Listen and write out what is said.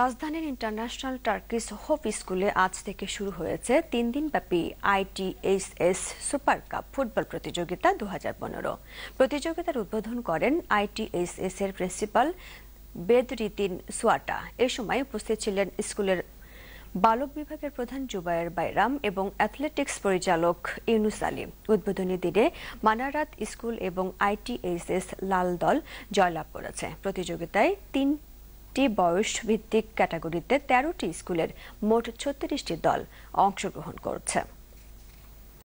রাজধানীর international Turkish hope স্কুলে আজ থেকে শুরু হয়েছে তিন দিনব্যাপী আইটিএসএস সুপার কাপ ফুটবল প্রতিযোগিতা দু হাজার পনেরো প্রতিযোগিতার উদ্বোধন করেন আইটিএসএস এর প্রিন্সিপাল বেদরিতিন সোয়াটা এ সময় উপস্থিত ছিলেন স্কুলের বালক বিভাগের প্রধান জুবায়ের বাইরাম এবং অ্যাথলেটিক্স পরিচালক ইউনুস আলী উদ্বোধনী দিনে মানারাত স্কুল এবং আইটিএসএস লাল দল জয়লাভ করেছে প্রতিযোগিতায় তিন টি বয়স ভিত্তিক ক্যাটাগরিতে তেরোটি স্কুলের মোট ছত্রিশটি দল অংশগ্রহণ করছে